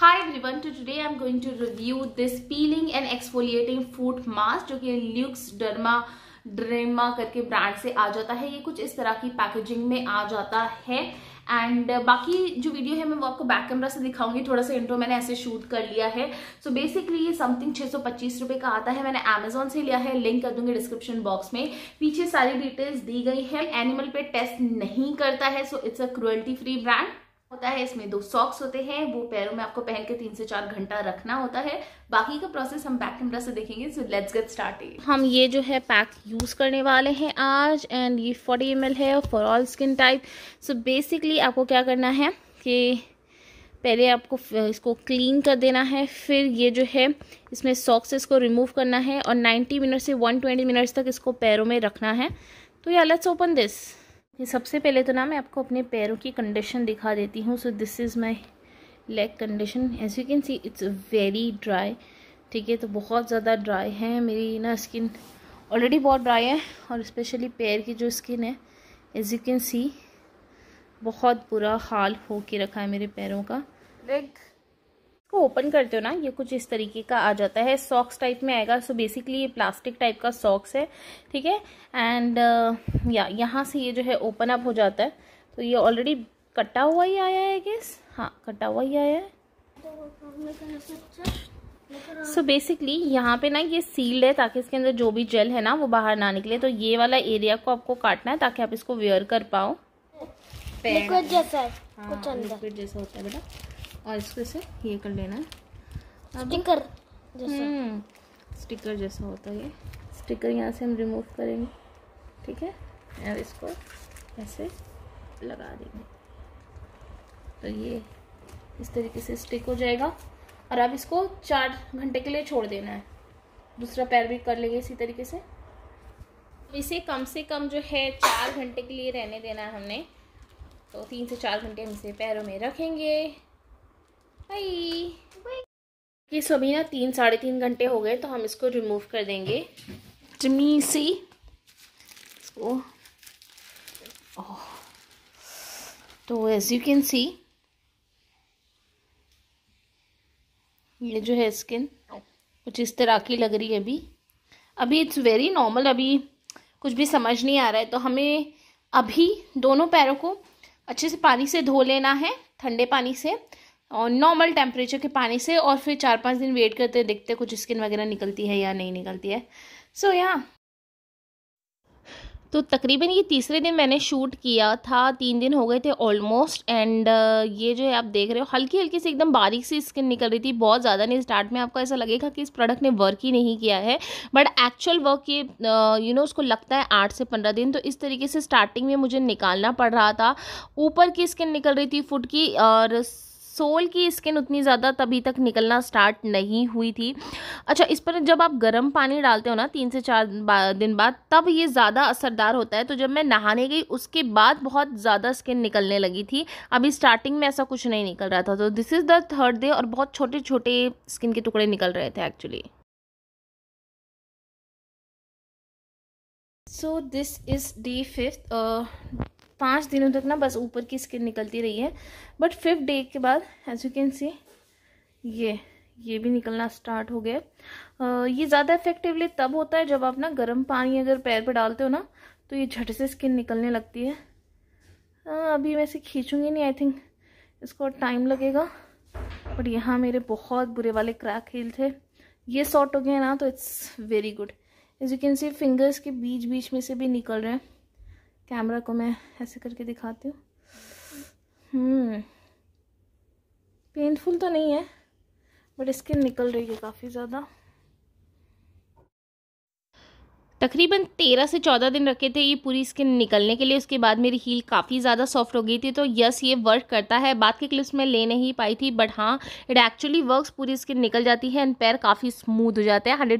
हाय everyone तो today I am going to review this peeling and exfoliating food mask जो कि Luke's derma ड्रेमा करके brand से आ जाता है ये कुछ इस तरह की पैकेजिंग में आ जाता है एंड uh, बाकी जो वीडियो है मैं वो आपको बैक कैमरा से दिखाऊंगी थोड़ा सा इंट्रो मैंने ऐसे शूट कर लिया है सो बेसिकली ये समथिंग 625 रुपए का आता है मैंने अमेजोन से लिया है लिंक कर दूंगी डिस्क्रिप्शन बॉक्स में पीछे सारी डिटेल्स दी गई है एनिमल पे टेस्ट नहीं करता है so it's a cruelty free brand होता है इसमें दो सॉक्स होते हैं वो पैरों में आपको पहन के तीन से चार घंटा रखना होता है बाकी का प्रोसेस हम बैक कैमरा से देखेंगे सो लेट्स गेट स्टार्टेड हम ये जो है पैक यूज़ करने वाले हैं आज एंड ये फोर्टी एम है for all skin type so basically आपको क्या करना है कि पहले आपको इसको क्लीन कर देना है फिर ये जो है इसमें सॉक्स इसको रिमूव करना है और 90 मिनट से 120 मिनट्स तक इसको पैरों में रखना है तो या लेट्स ओपन दिस ये सबसे पहले तो ना मैं आपको अपने पैरों की कंडीशन दिखा देती हूँ so this is my leg condition as you can see it's very dry ठीक है तो बहुत ज़्यादा ड्राई है मेरी ना स्किन ऑलरेडी बहुत ड्राई है और स्पेशली पैर की जो स्किन है एज यू कैन सी बहुत बुरा हाल हो के रखा है मेरे पैरों का लेग को ओपन करते हो ना ये कुछ इस तरीके का आ जाता है सॉक्स टाइप में आएगा सो बेसिकली ये प्लास्टिक टाइप का सॉक्स है ठीक है एंड या uh, यहाँ से ये जो है ओपन अप हो जाता है तो ये ऑलरेडी कटा हुआ ही आया है गेस हाँ कटा हुआ ही आया है सो बेसिकली यहाँ पे ना ये सील्ड है ताकि इसके अंदर जो भी जेल है ना वो बाहर ना निकले तो ये वाला एरिया को आपको काटना है ताकि आप इसको वेयर कर पाओ जैसा है हाँ, कुछ अंदर जैसा होता है बेटा और इस पर से ये कर लेना है स्टिकर जैसा हम्म, स्टिकर जैसा होता है ये स्टिकर यहाँ से हम रिमूव करेंगे ठीक है और इसको ऐसे लगा देंगे तो ये इस तरीके से स्टिक हो जाएगा और अब इसको चार घंटे के लिए छोड़ देना है दूसरा पैर भी कर लेंगे इसी तरीके से तो इसे कम से कम जो है चार घंटे के लिए रहने देना है हमने तो तीन से चार घंटे हम इसे पैरों में रखेंगे ये सो अभी ना तीन साढ़े तीन घंटे हो गए तो हम इसको रिमूव कर देंगे जमी सी इसको तो एज यू कैन सी ये जो है स्किन कुछ इस तरह की लग रही है अभी अभी इट्स वेरी नॉर्मल अभी कुछ भी समझ नहीं आ रहा है तो हमें अभी दोनों पैरों को अच्छे से पानी से धो लेना है ठंडे पानी से नॉर्मल टेम्परेचर के पानी से और फिर चार पाँच दिन वेट करते देखते कुछ स्किन वगैरह निकलती है या नहीं निकलती है सो so, यहाँ तो तकरीबन ये तीसरे दिन मैंने शूट किया था तीन दिन हो गए थे ऑलमोस्ट एंड uh, ये जो है आप देख रहे हो हल्की हल्की सी एकदम बारीक सी स्किन निकल रही थी बहुत ज़्यादा नहीं स्टार्ट में आपको ऐसा लगेगा कि इस प्रोडक्ट ने वर्क ही नहीं किया है बट एक्चुअल वर्क ये यू uh, नो उसको लगता है आठ से पंद्रह दिन तो इस तरीके से स्टार्टिंग में मुझे निकालना पड़ रहा था ऊपर की स्किन निकल रही थी फुट की और सोल की स्किन उतनी ज़्यादा तभी तक निकलना स्टार्ट नहीं हुई थी अच्छा इस पर जब आप गर्म पानी डालते हो ना तीन से चार दिन बाद तब ये ज़्यादा असरदार होता है तो जब मैं नहाने गई उसके बाद बहुत ज़्यादा स्किन निकलने लगी थी अभी स्टार्टिंग में ऐसा कुछ नहीं निकल रहा था तो this is the third day और बहुत छोटे छोटे स्किन के टुकड़े निकल रहे थे actually so this is day fifth पाँच दिनों तक ना बस ऊपर की स्किन निकलती रही है बट फिफ्थ डे के बाद एज यू कैन सी ये ये भी निकलना स्टार्ट हो गया ये ज़्यादा इफेक्टिवली तब होता है जब आप ना गर्म पानी अगर पैर पर डालते हो ना तो ये झट से स्किन निकलने लगती है आ, अभी मैं इसे खींचूँगी नहीं आई थिंक इसको टाइम लगेगा बट यहाँ मेरे बहुत बुरे वाले क्रैक हील थे ये सॉर्ट हो गए ना तो it's very good as you can see fingers के बीच बीच में से भी निकल रहे हैं कैमरा को मैं ऐसे करके दिखाती हूँ पेनफुल हम्म। तो नहीं है बट स्किन निकल रही है काफ़ी ज़्यादा तकरीबन तेरह से चौदह दिन रखे थे ये पूरी स्किन निकलने के लिए उसके बाद मेरी हील काफ़ी ज़्यादा सॉफ्ट हो गई थी तो यस ये वर्क करता है बाद के क्लिप्स में ले नहीं पाई थी बट हाँ इट एक्चुअली वर्क्स पूरी स्किन निकल जाती है एंड पैर काफ़ी स्मूथ हो जाते हैं हंड्रेड